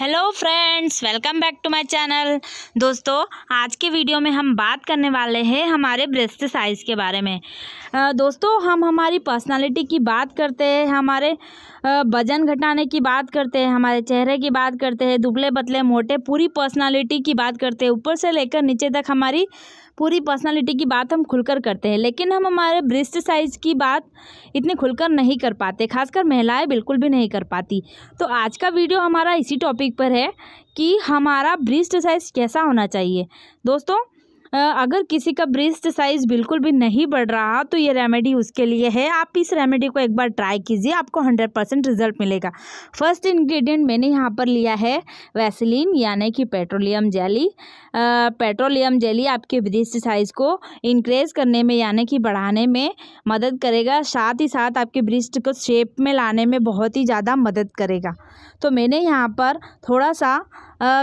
hello friends welcome back to my channel दोस्तों आज के वीडियो में हम बात करने वाले हैं हमारे ब्रेस्ट साइज़ के बारे में दोस्तों हम हमारी पर्सनालिटी की बात करते हैं हमारे वजन घटाने की बात करते हैं हमारे चेहरे की बात करते हैं दुबले पतले मोटे पूरी पर्सनालिटी की बात करते हैं ऊपर से लेकर नीचे तक हमारी पूरी पर्सनालिटी की बात हम खुलकर करते हैं लेकिन हम हमारे ब्रिस्ट साइज़ की बात इतने खुलकर नहीं कर पाते खासकर महिलाएं बिल्कुल भी नहीं कर पाती तो आज का वीडियो हमारा इसी टॉपिक टॉपिक पर है कि हमारा ब्रिस्ट साइज कैसा होना चाहिए दोस्तों अगर किसी का ब्रेस्ट साइज बिल्कुल भी नहीं बढ़ रहा तो ये रेमेडी उसके लिए है आप इस रेमेडी को एक बार ट्राई कीजिए आपको हंड्रेड परसेंट रिजल्ट मिलेगा फर्स्ट इंग्रेडिएंट मैंने यहाँ पर लिया है वैसलीन यानी कि पेट्रोलियम जेली पेट्रोलियम जेली आपके ब्रेस्ट साइज़ को इंक्रेज करने में यानी कि बढ़ाने में मदद करेगा साथ ही साथ आपके ब्रिस्ट को शेप में लाने में बहुत ही ज़्यादा मदद करेगा तो मैंने यहाँ पर थोड़ा सा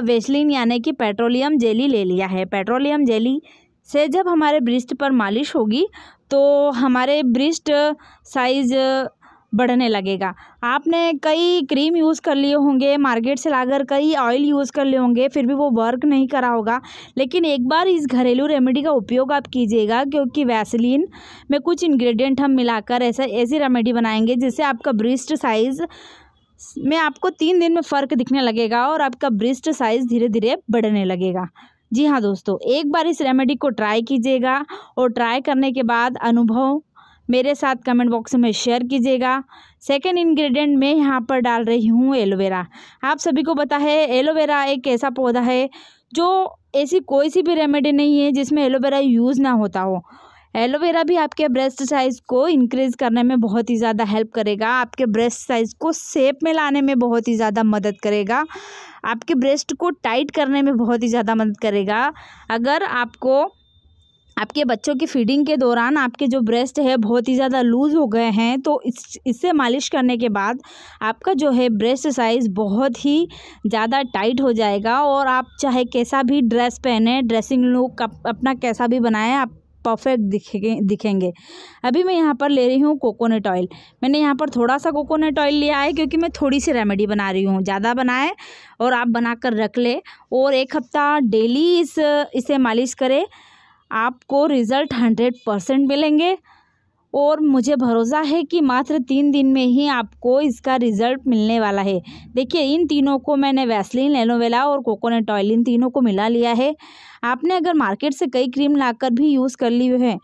वेस्लिन यानी कि पेट्रोलियम जेली ले लिया है पेट्रोलियम जेली से जब हमारे ब्रिस्ट पर मालिश होगी तो हमारे ब्रिस्ट साइज़ बढ़ने लगेगा आपने कई क्रीम यूज़ कर लिए होंगे मार्केट से लाकर कई ऑयल यूज़ कर लिए होंगे फिर भी वो वर्क नहीं करा होगा लेकिन एक बार इस घरेलू रेमेडी का उपयोग आप कीजिएगा क्योंकि वैसलीन में कुछ इंग्रेडिएंट हम मिलाकर ऐसा ऐसी रेमेडी बनाएंगे जिससे आपका ब्रिस्ट साइज़ में आपको तीन दिन में फ़र्क दिखने लगेगा और आपका ब्रिस्ट साइज़ धीरे धीरे बढ़ने लगेगा जी हाँ दोस्तों एक बार इस रेमेडी को ट्राई कीजिएगा और ट्राई करने के बाद अनुभव मेरे साथ कमेंट बॉक्स में शेयर कीजिएगा सेकेंड इंग्रेडिएंट मैं यहाँ पर डाल रही हूँ एलोवेरा आप सभी को पता है एलोवेरा एक ऐसा पौधा है जो ऐसी कोई सी भी रेमेडी नहीं है जिसमें एलोवेरा यूज़ ना होता हो एलोवेरा भी आपके ब्रेस्ट साइज़ को इंक्रीज़ करने में बहुत ही ज़्यादा हेल्प करेगा आपके ब्रेस्ट साइज़ को सेप में लाने में बहुत ही ज़्यादा मदद करेगा आपके ब्रेस्ट को टाइट करने में बहुत ही ज़्यादा मदद करेगा अगर आपको आपके बच्चों की फीडिंग के दौरान आपके जो ब्रेस्ट है बहुत ही ज़्यादा लूज़ हो गए हैं तो इस इससे मालिश करने के बाद आपका जो है ब्रेस्ट साइज़ बहुत ही ज़्यादा टाइट हो जाएगा और आप चाहे कैसा भी ड्रेस पहने ड्रेसिंग लुक अपना कैसा भी बनाएं आप परफेक्ट दिखेंगे दिखेंगे अभी मैं यहाँ पर ले रही हूँ कोकोनट ऑयल मैंने यहाँ पर थोड़ा सा कोकोनट ऑयल लिया है क्योंकि मैं थोड़ी सी रेमेडी बना रही हूँ ज़्यादा बनाए और आप बना कर रख ले और एक हफ़्ता डेली इस इसे मालिश करें आपको रिज़ल्ट हंड्रेड परसेंट मिलेंगे और मुझे भरोसा है कि मात्र तीन दिन में ही आपको इसका रिज़ल्ट मिलने वाला है देखिए इन तीनों को मैंने वैसलिन एलोवेला और कोकोनट ऑयल इन तीनों को मिला लिया है आपने अगर मार्केट से कई क्रीम लाकर भी यूज़ कर ली है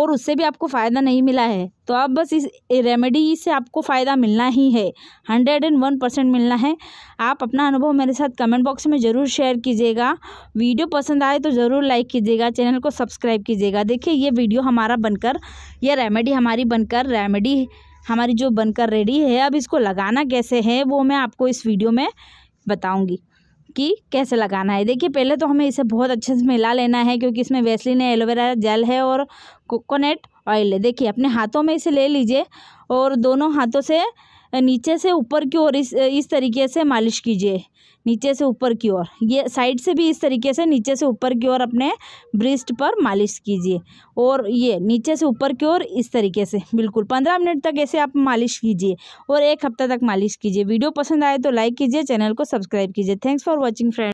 और उससे भी आपको फ़ायदा नहीं मिला है तो आप बस इस रेमेडी से आपको फ़ायदा मिलना ही है हंड्रेड एंड वन परसेंट मिलना है आप अपना अनुभव मेरे साथ कमेंट बॉक्स में ज़रूर शेयर कीजिएगा वीडियो पसंद आए तो ज़रूर लाइक कीजिएगा चैनल को सब्सक्राइब कीजिएगा देखिए ये वीडियो हमारा बनकर यह रेमेडी हमारी बनकर रेमेडी हमारी जो बनकर रेडी है अब इसको लगाना कैसे है वो मैं आपको इस वीडियो में बताऊँगी की कैसे लगाना है देखिए पहले तो हमें इसे बहुत अच्छे से मिला लेना है क्योंकि इसमें वेस्लिन है एलोवेरा जेल है और कोकोनट ऑयल है देखिए अपने हाथों में इसे ले लीजिए और दोनों हाथों से नीचे से ऊपर की ओर इस इस तरीके से मालिश कीजिए नीचे से ऊपर की ओर ये साइड से भी इस तरीके से नीचे से ऊपर की ओर अपने ब्रिस्ट पर मालिश कीजिए और ये नीचे से ऊपर की ओर इस तरीके से बिल्कुल पंद्रह मिनट तक ऐसे आप मालिश कीजिए और एक हफ्ता तक मालिश कीजिए वीडियो पसंद आए तो लाइक कीजिए चैनल को सब्सक्राइब कीजिए थैंक्स फॉर वॉचिंग फ्रेंड